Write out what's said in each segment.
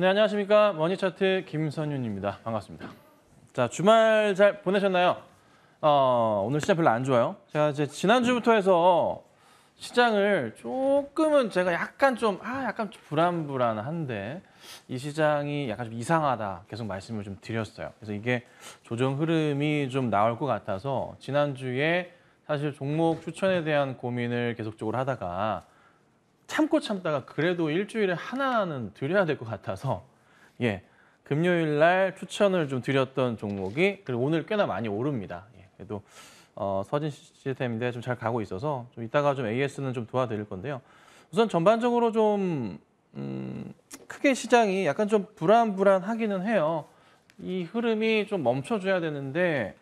네, 안녕하십니까. 머니차트 김선윤입니다. 반갑습니다. 자, 주말 잘 보내셨나요? 어, 오늘 시장 별로 안 좋아요. 제가 이제 지난주부터 해서 시장을 조금은 제가 약간 좀, 아, 약간 좀 불안불안한데 이 시장이 약간 좀 이상하다 계속 말씀을 좀 드렸어요. 그래서 이게 조정 흐름이 좀 나올 것 같아서 지난주에 사실 종목 추천에 대한 고민을 계속적으로 하다가 참고 참다가 그래도 일주일에 하나는 드려야 될 것 같아서 예 금요일 날 추천을 좀 드렸던 종목이 그리고 오늘 꽤나 많이 오릅니다. 예, 그래도 어, 서진 시스템인데 좀 잘 가고 있어서 좀 이따가 좀 AS는 좀 도와드릴 건데요. 우선 전반적으로 좀 음, 크게 시장이 약간 좀 불안불안하기는 해요. 이 흐름이 좀 멈춰줘야 되는데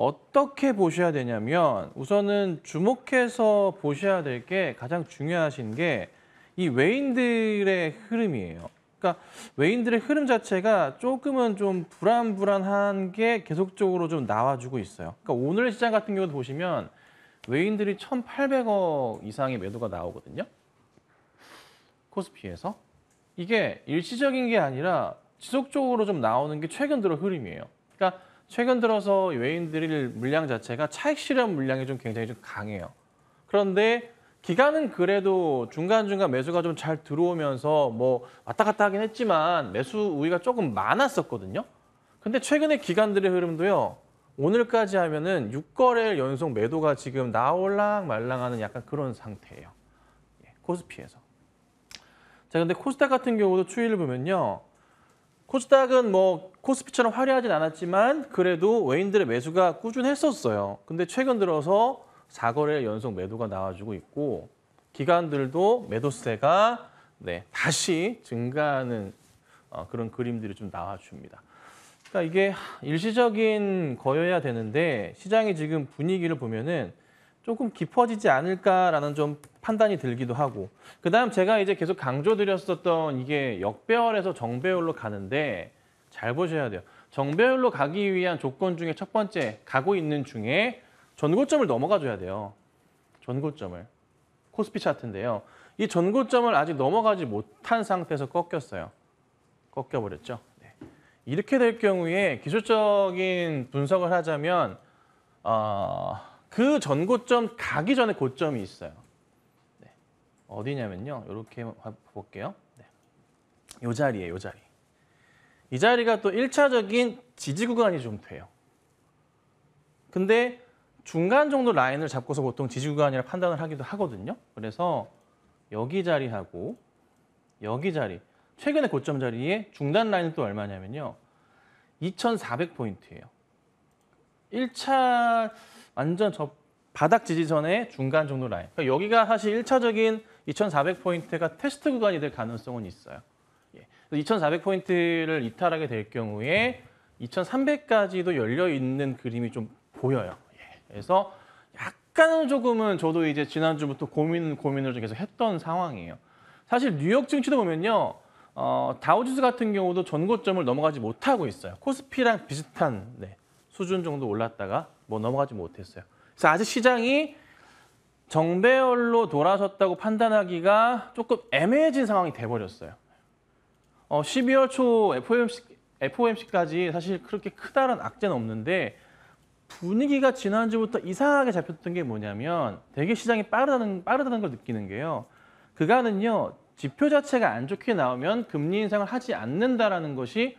어떻게 보셔야 되냐면 우선은 주목해서 보셔야 될 게 가장 중요하신 게 이 외인들의 흐름이에요. 그러니까 외인들의 흐름 자체가 조금은 좀 불안불안한 게 계속적으로 좀 나와주고 있어요. 그러니까 오늘 시장 같은 경우도 보시면 외인들이 1,800억 이상의 매도가 나오거든요. 코스피에서. 이게 일시적인 게 아니라 지속적으로 좀 나오는 게 최근 들어 흐름이에요. 그러니까 최근 들어서 외인들일 물량 자체가 차익 실현 물량이 좀 굉장히 좀 강해요. 그런데 기간은 그래도 중간중간 매수가 좀 잘 들어오면서 뭐 왔다 갔다 하긴 했지만 매수 우위가 조금 많았었거든요. 근데 최근에 기간들의 흐름도요. 오늘까지 하면은 6거래일 연속 매도가 지금 나올랑 말랑하는 약간 그런 상태예요. 예, 코스피에서. 자, 근데 코스닥 같은 경우도 추이를 보면요. 코스닥은 뭐 코스피처럼 화려하진 않았지만 그래도 외인들의 매수가 꾸준했었어요. 근데 최근 들어서 4거래 연속 매도가 나와주고 있고 기관들도 매도세가 네, 다시 증가하는 어, 그런 그림들이 좀 나와줍니다. 그러니까 이게 일시적인 거여야 되는데 시장이 지금 분위기를 보면은 조금 깊어지지 않을까라는 좀 판단이 들기도 하고 그다음 제가 이제 계속 강조드렸었던 이게 역배열에서 정배열로 가는데 잘 보셔야 돼요. 정배열로 가기 위한 조건 중에 첫 번째 가고 있는 중에 전고점을 넘어가 줘야 돼요. 전고점을. 코스피 차트인데요. 이 전고점을 아직 넘어가지 못한 상태에서 꺾였어요. 꺾여버렸죠. 네. 이렇게 될 경우에 기술적인 분석을 하자면 어, 그 전고점 가기 전에 고점이 있어요. 네. 어디냐면요. 이렇게 볼게요. 네. 자리에 요이 자리. 이 자리가 또 1차적인 지지 구간이 좀 돼요. 근데 중간 정도 라인을 잡고서 보통 지지 구간이라 판단을 하기도 하거든요. 그래서 여기 자리하고 여기 자리, 최근에 고점 자리에 중단 라인은 또 얼마냐면요. 2400포인트예요. 1차 완전 저 바닥 지지 전의 중간 정도 라인. 그러니까 여기가 사실 1차적인 2400포인트가 테스트 구간이 될 가능성은 있어요. 2,400포인트를 이탈하게 될 경우에 2,300까지도 열려 있는 그림이 좀 보여요. 예. 그래서 약간은 조금은 저도 이제 지난주부터 고민 고민을 좀 계속 했던 상황이에요. 사실 뉴욕 증시도 보면요. 어, 다우지수 같은 경우도 전고점을 넘어가지 못하고 있어요. 코스피랑 비슷한 네, 수준 정도 올랐다가 뭐 넘어가지 못했어요. 그래서 아직 시장이 정배열로 돌아섰다고 판단하기가 조금 애매해진 상황이 돼버렸어요. 어, 12월 초 FOMC, FOMC까지 사실 그렇게 크다란 악재는 없는데 분위기가 지난주부터 이상하게 잡혔던 게 뭐냐면 대개 시장이 빠르다는, 빠르다는 걸 느끼는 게요. 그간은요, 지표 자체가 안 좋게 나오면 금리 인상을 하지 않는다라는 것이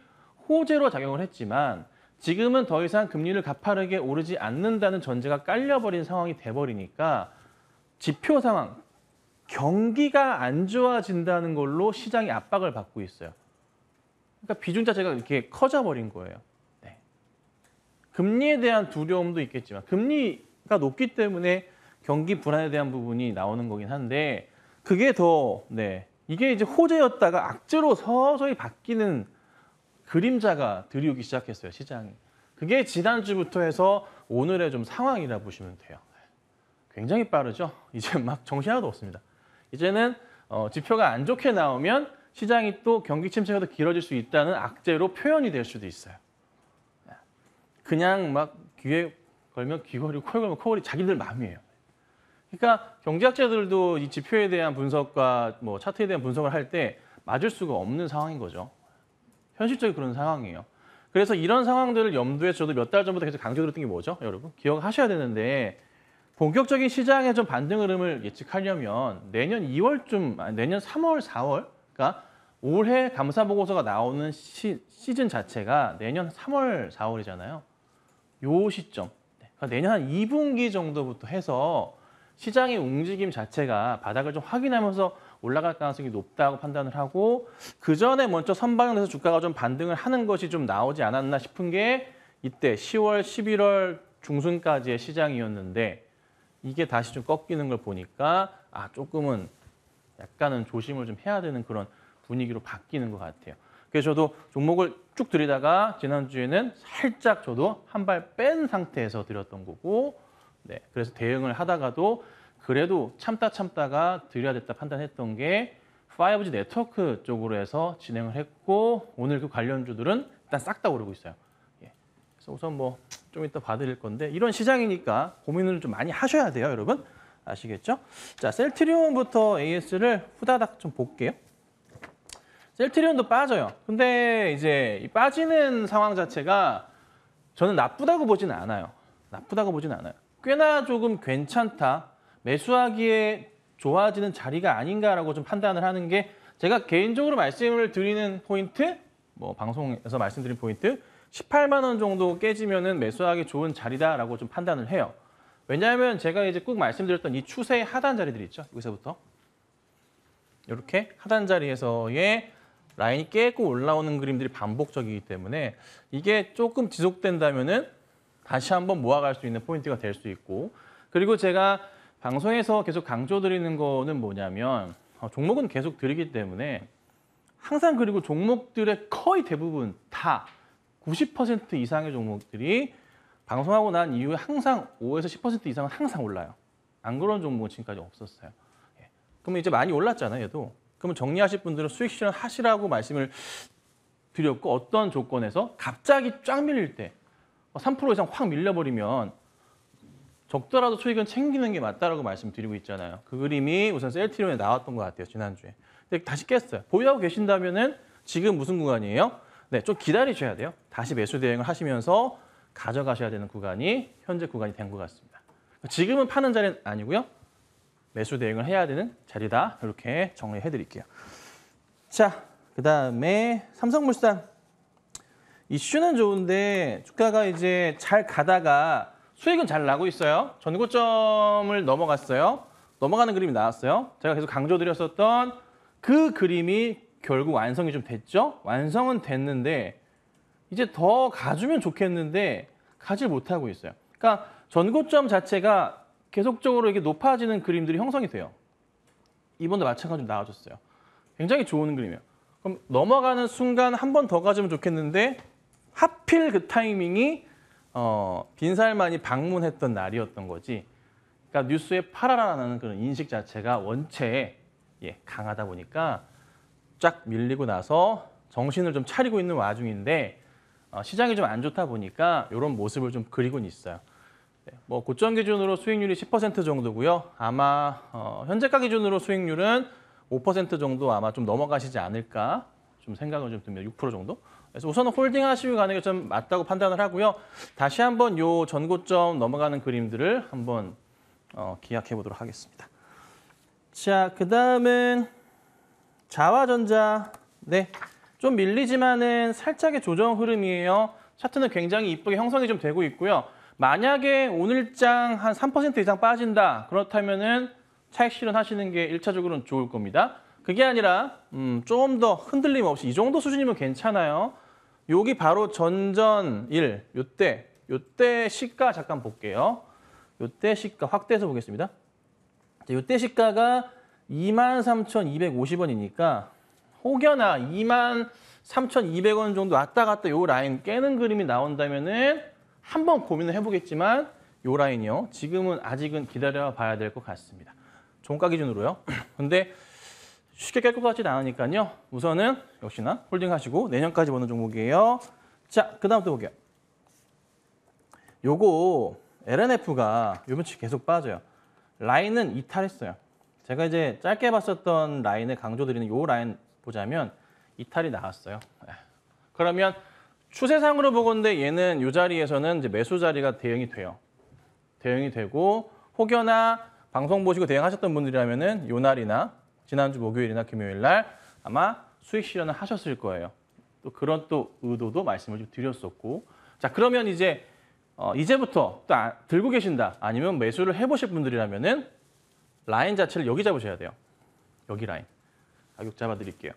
호재로 작용을 했지만 지금은 더 이상 금리를 가파르게 오르지 않는다는 전제가 깔려버린 상황이 돼버리니까 지표 상황, 경기가 안 좋아진다는 걸로 시장이 압박을 받고 있어요. 그러니까 비중 자체가 이렇게 커져 버린 거예요. 네. 금리에 대한 두려움도 있겠지만 금리가 높기 때문에 경기 불안에 대한 부분이 나오는 거긴 한데 그게 더 네. 이게 이제 호재였다가 악재로 서서히 바뀌는 그림자가 들이우기 시작했어요, 시장이. 그게 지난주부터 해서 오늘의 좀 상황이라 보시면 돼요. 네. 굉장히 빠르죠? 이제 막 정신 하나도 없습니다. 이제는 어, 지표가 안 좋게 나오면 시장이 또 경기 침체가 더 길어질 수 있다는 악재로 표현이 될 수도 있어요. 그냥 막 귀에 걸면 귀걸이, 코에 걸면 코걸이 자기들 마음이에요. 그러니까 경제학자들도 이 지표에 대한 분석과 뭐 차트에 대한 분석을 할 때 맞을 수가 없는 상황인 거죠. 현실적인 그런 상황이에요. 그래서 이런 상황들을 염두에 저도 몇 달 전부터 계속 강조드렸던 게 뭐죠? 여러분 기억하셔야 되는데 본격적인 시장의 좀 반등 흐름을 예측하려면 내년 2월쯤, 내년 3월, 4월, 그러니까 올해 감사 보고서가 나오는 시, 즌 자체가 내년 3월, 4월이잖아요. 요 시점, 네. 그러니까 내년 한 2분기 정도부터 해서 시장의 움직임 자체가 바닥을 좀 확인하면서 올라갈 가능성이 높다고 판단을 하고 그 전에 먼저 선반영돼서 주가가 좀 반등을 하는 것이 좀 나오지 않았나 싶은 게 이때 10월, 11월 중순까지의 시장이었는데 이게 다시 좀 꺾이는 걸 보니까 아 조금은 약간은 조심을 좀 해야 되는 그런 분위기로 바뀌는 것 같아요. 그래서 저도 종목을 쭉 들이다가 지난주에는 살짝 저도 한 발 뺀 상태에서 들였던 거고 네, 그래서 대응을 하다가도 그래도 참다 참다가 들여야 됐다 판단했던 게 5G 네트워크 쪽으로 해서 진행을 했고 오늘 그 관련주들은 일단 싹 다 오르고 있어요. 그래서 우선 뭐 좀 이따 봐드릴 건데 이런 시장이니까 고민을 좀 많이 하셔야 돼요, 여러분. 아시겠죠? 자, 셀트리온부터 AS를 후다닥 좀 볼게요. 셀트리온도 빠져요. 근데 이제 빠지는 상황 자체가 저는 나쁘다고 보진 않아요. 나쁘다고 보진 않아요. 꽤나 조금 괜찮다. 매수하기에 좋아지는 자리가 아닌가라고 좀 판단을 하는 게 제가 개인적으로 말씀을 드리는 포인트, 뭐 방송에서 말씀드린 포인트, 18만 원 정도 깨지면은 매수하기 좋은 자리다라고 좀 판단을 해요. 왜냐하면 제가 이제 꼭 말씀드렸던 이 추세의 하단 자리들 있죠. 여기서부터 이렇게 하단 자리에서의 라인이 깨고 올라오는 그림들이 반복적이기 때문에 이게 조금 지속된다면은 다시 한번 모아갈 수 있는 포인트가 될 수 있고 그리고 제가 방송에서 계속 강조드리는 거는 뭐냐면 어, 종목은 계속 드리기 때문에 항상 그리고 종목들의 거의 대부분 다90% 이상의 종목들이 방송하고 난 이후에 항상 5에서 10% 이상은 항상 올라요. 안 그런 종목은 지금까지 없었어요. 예. 그러면 이제 많이 올랐잖아요, 얘도. 그러면 정리하실 분들은 수익 실현 하시라고 말씀을 드렸고 어떤 조건에서 갑자기 쫙 밀릴 때3% 어, 이상 확 밀려버리면 적더라도 수익은 챙기는 게 맞다라고 말씀드리고 있잖아요. 그 그림이 우선 셀트리온에 나왔던 것 같아요, 지난주에. 근데 다시 깼어요. 보유하고 계신다면은 지금 무슨 구간이에요? 네, 좀 기다리셔야 돼요. 다시 매수 대응을 하시면서 가져가셔야 되는 구간이 현재 구간이 된 것 같습니다. 지금은 파는 자리는 아니고요. 매수 대응을 해야 되는 자리다. 이렇게 정리해 드릴게요. 자, 그 다음에 삼성물산. 이슈는 좋은데 주가가 이제 잘 가다가 수익은 잘 나고 있어요. 전고점을 넘어갔어요. 넘어가는 그림이 나왔어요. 제가 계속 강조드렸었던 그 그림이 결국 완성이 좀 됐죠? 완성은 됐는데 이제 더 가주면 좋겠는데 가지 못하고 있어요. 그러니까 전고점 자체가 계속적으로 이렇게 높아지는 그림들이 형성이 돼요. 이번도 마찬가지로 나와줬어요. 굉장히 좋은 그림이에요. 그럼 넘어가는 순간 한 번 더 가주면 좋겠는데 하필 그 타이밍이 어, 빈살만이 방문했던 날이었던 거지. 그러니까 뉴스에 파라라는 그런 인식 자체가 원체 예, 강하다 보니까 쫙 밀리고 나서 정신을 좀 차리고 있는 와중인데 어, 시장이 좀 안 좋다 보니까 이런 모습을 좀그리고 있어요. 네, 뭐 고점 기준으로 수익률이 10% 정도고요. 아마 어 현재가 기준으로 수익률은 5% 정도 아마 좀 넘어가시지 않을까 좀 생각을 좀 듭니다. 6% 정도. 그래서 우선은 홀딩 하시고 가는 게 좀 맞다고 판단을 하고요. 다시 한번 요 전고점 넘어가는 그림들을 한번 어 기약해 보도록 하겠습니다. 자, 그다음은 자화전자 네, 좀 밀리지만은 살짝의 조정 흐름이에요. 차트는 굉장히 이쁘게 형성이 좀 되고 있고요. 만약에 오늘장 한 3% 이상 빠진다. 그렇다면은 차익 실현하시는 게 1차적으로는 좋을 겁니다. 그게 아니라 음, 조금 더 흔들림 없이 이 정도 수준이면 괜찮아요. 여기 바로 전전일 요때 요때 시가 잠깐 볼게요. 요때 시가 확대해서 보겠습니다. 요때 시가가 23,250원이니까 혹여나 23,200원 정도 왔다 갔다 요 라인 깨는 그림이 나온다면은 한번 고민을 해보겠지만 요 라인이요. 지금은 아직은 기다려 봐야 될 것 같습니다. 종가 기준으로요. 근데 쉽게 깰 것 같지는 않으니까요. 우선은 역시나 홀딩 하시고 내년까지 보는 종목이에요. 자, 그 다음 또 볼게요. 요거 LNF가 요 며칠 계속 빠져요. 라인은 이탈했어요. 제가 이제 짧게 봤었던 라인을 강조드리는 이 라인 보자면 이탈이 나왔어요. 예. 그러면 추세상으로 보건데 얘는 이 자리에서는 이제 매수 자리가 대응이 돼요. 대응이 되고 혹여나 방송 보시고 대응하셨던 분들이라면 은요 날이나 지난주 목요일이나 금요일 날 아마 수익 실현을 하셨을 거예요. 또 그런 또 의도도 말씀을 드렸었고 자 그러면 이제 어, 이제부터 또 아, 들고 계신다 아니면 매수를 해보실 분들이라면은 라인 자체를 여기 잡으셔야 돼요. 여기 라인. 가격 잡아드릴게요.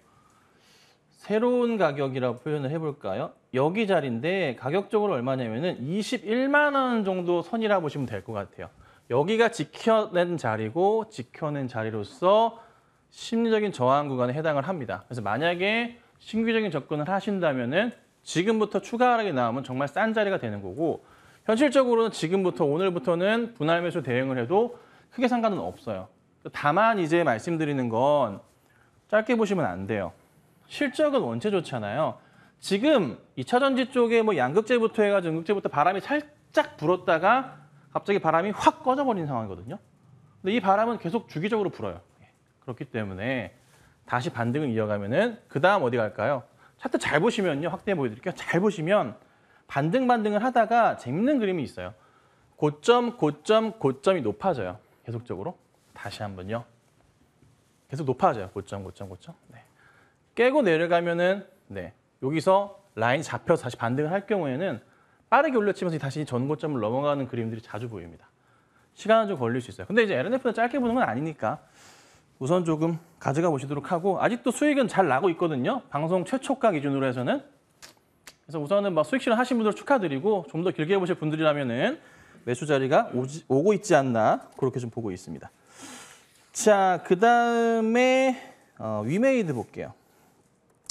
새로운 가격이라고 표현을 해볼까요? 여기 자리인데 가격적으로 얼마냐면은 21만 원 정도 선이라 고 보시면 될 것 같아요. 여기가 지켜낸 자리고 지켜낸 자리로서 심리적인 저항 구간에 해당을 합니다. 그래서 만약에 신규적인 접근을 하신다면은 지금부터 추가 하락이 나오면 정말 싼 자리가 되는 거고 현실적으로는 지금부터 오늘부터는 분할 매수 대응을 해도 크게 상관은 없어요. 다만 이제 말씀드리는 건 짧게 보시면 안 돼요. 실적은 원체 좋잖아요. 지금 2차 전지 쪽에 뭐 양극재부터 해가지고 양극재부터 바람이 살짝 불었다가 갑자기 바람이 확 꺼져버린 상황이거든요. 근데 이 바람은 계속 주기적으로 불어요. 예, 그렇기 때문에 다시 반등을 이어가면은 그 다음 어디 갈까요? 차트 잘 보시면요. 확대해 보여드릴게요. 잘 보시면 반등 반등을 하다가 재밌는 그림이 있어요. 고점, 고점, 고점이 높아져요. 계속적으로 다시 한번요. 계속 높아져요. 고점, 고점, 고점. 네. 깨고 내려가면은 네. 여기서 라인 잡혀서 다시 반등을 할 경우에는 빠르게 올려치면서 다시 전고점을 넘어가는 그림들이 자주 보입니다. 시간은 좀 걸릴 수 있어요. 근데 이제 LNF는 짧게 보는 건 아니니까 우선 조금 가져가 보시도록 하고 아직도 수익은 잘 나고 있거든요. 방송 최초가 기준으로 해서는 그래서 우선은 막 수익 실현 하신 분들 축하드리고 좀 더 길게 보실 분들이라면은 매수 자리가 오지, 오고 있지 않나 그렇게 좀 보고 있습니다. 자, 그 다음에 어, 위메이드 볼게요.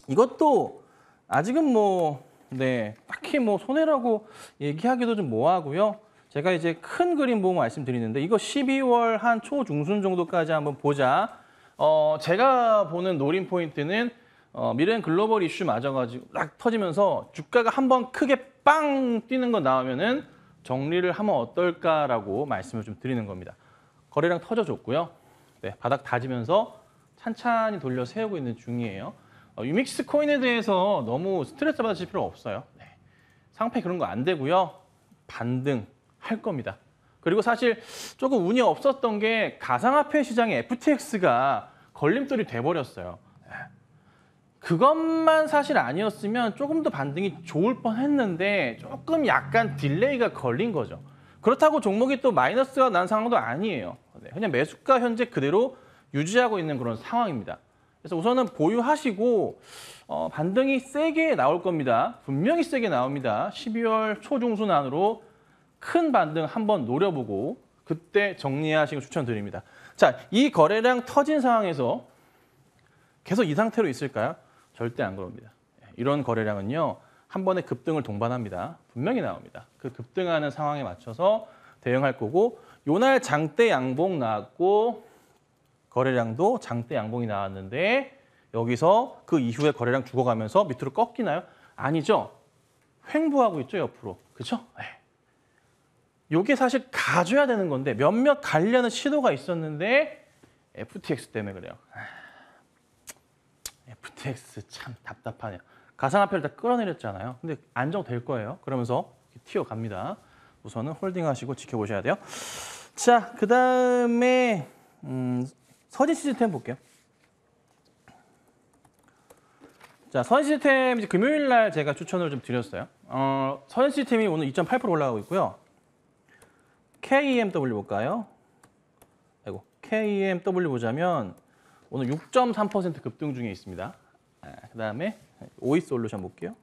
이것도 아직은 뭐, 네, 딱히 뭐 손해라고 얘기하기도 좀 뭐하고요. 제가 이제 큰 그림 보고 말씀드리는데 이거 12월 한 초중순 정도까지 한번 보자. 어, 제가 보는 노린 포인트는 어, 미래엔 글로벌 이슈 맞아가지고 딱 터지면서 주가가 한번 크게 빵 뛰는 거 나오면은 정리를 하면 어떨까라고 말씀을 좀 드리는 겁니다. 거래량 터져줬고요. 네, 바닥 다지면서 찬찬히 돌려 세우고 있는 중이에요. 어, 유믹스 코인에 대해서 너무 스트레스 받으실 필요 없어요. 네. 상패 그런 거 안 되고요. 반등 할 겁니다. 그리고 사실 조금 운이 없었던 게 가상화폐 시장의 FTX가 걸림돌이 돼버렸어요. 그것만 사실 아니었으면 조금 더 반등이 좋을 뻔했는데 조금 약간 딜레이가 걸린 거죠. 그렇다고 종목이 또 마이너스가 난 상황도 아니에요. 그냥 네, 매수가 현재 그대로 유지하고 있는 그런 상황입니다. 그래서 우선은 보유하시고 어, 반등이 세게 나올 겁니다. 분명히 세게 나옵니다. 12월 초중순 안으로 큰 반등 한번 노려보고 그때 정리하시고 추천드립니다. 자, 이 거래량 터진 상황에서 계속 이 상태로 있을까요? 절대 안 그럽니다. 이런 거래량은요. 한 번에 급등을 동반합니다. 분명히 나옵니다. 그 급등하는 상황에 맞춰서 대응할 거고 요날 장대 양봉 나왔고 거래량도 장대 양봉이 나왔는데 여기서 그 이후에 거래량 죽어가면서 밑으로 꺾이나요? 아니죠. 횡보하고 있죠, 옆으로. 그렇죠? 네. 예. 이게 사실 가져야 되는 건데 몇몇 갈려는 시도가 있었는데 FTX 때문에 그래요. 아. FTX 참 답답하네요. 가상화폐를 다 끌어내렸잖아요. 근데 안정될 거예요. 그러면서 튀어갑니다. 우선은 홀딩하시고 지켜보셔야 돼요. 자, 그 다음에 음, 서진 시스템 볼게요. 자, 서진 시스템 이제 금요일 날 제가 추천을 좀 드렸어요. 어, 서진 시스템이 오늘 2.8% 올라가고 있고요. KMW e 볼까요? 아이고, KMW e 보자면 오늘 6.3% 급등 중에 있습니다. 아, 그다음에 오이 솔루션 볼게요.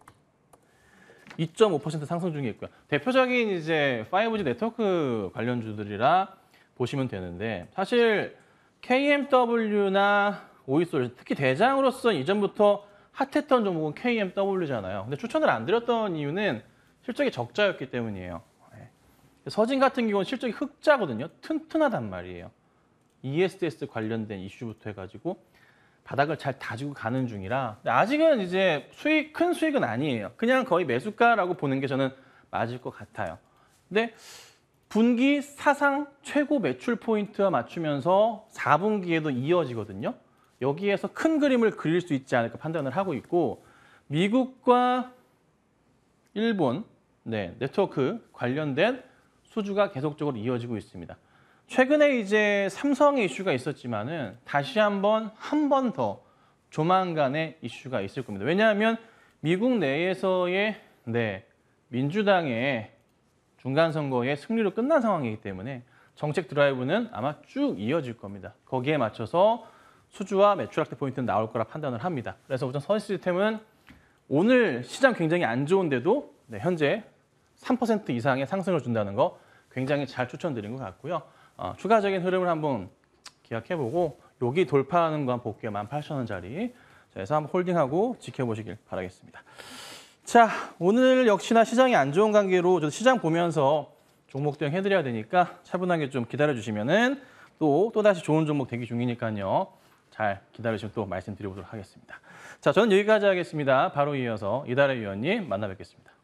2.5% 상승 중에 있고요. 대표적인 이제 5G 네트워크 관련주들이라 보시면 되는데 사실 KMW나 오이솔 루션 특히 대장으로서 이전부터 핫했던 종목은 KMW잖아요. 근데 추천을 안 드렸던 이유는 실적이 적자였기 때문이에요. 예. 서진 같은 경우는 실적이 흑자거든요. 튼튼하단 말이에요. ESDS 관련된 이슈부터 해가지고 바닥을 잘 다지고 가는 중이라 아직은 이제 수익 큰 수익은 아니에요. 그냥 거의 매수가라고 보는 게 저는 맞을 것 같아요. 근데 분기 사상 최고 매출 포인트와 맞추면서 4분기에도 이어지거든요. 여기에서 큰 그림을 그릴 수 있지 않을까 판단을 하고 있고 미국과 일본 네, 네트워크 관련된 수주가 계속적으로 이어지고 있습니다. 최근에 이제 삼성의 이슈가 있었지만은 다시 한번 한 번 더 조만간에 이슈가 있을 겁니다. 왜냐하면 미국 내에서의 네 민주당의 중간 선거의 승리로 끝난 상황이기 때문에 정책 드라이브는 아마 쭉 이어질 겁니다. 거기에 맞춰서 수주와 매출 확대 포인트는 나올 거라 판단을 합니다. 그래서 우선 서울 시스템은 오늘 시장 굉장히 안 좋은데도 네, 현재 3% 이상의 상승을 준다는 거 굉장히 잘 추천드린 것 같고요. 어, 추가적인 흐름을 한번 기약해보고 여기 돌파하는 거 복귀 볼게 18,000원짜리. 그래서 한번 홀딩하고 지켜보시길 바라겠습니다. 자, 오늘 역시나 시장이 안 좋은 관계로 저도 시장 보면서 종목 대응 해드려야 되니까 차분하게 좀 기다려주시면은 또, 또다시 좋은 종목 대기 중이니까요. 잘 기다리시면 또 말씀드려보도록 하겠습니다. 자, 저는 여기까지 하겠습니다. 바로 이어서 이달의 위원님 만나 뵙겠습니다.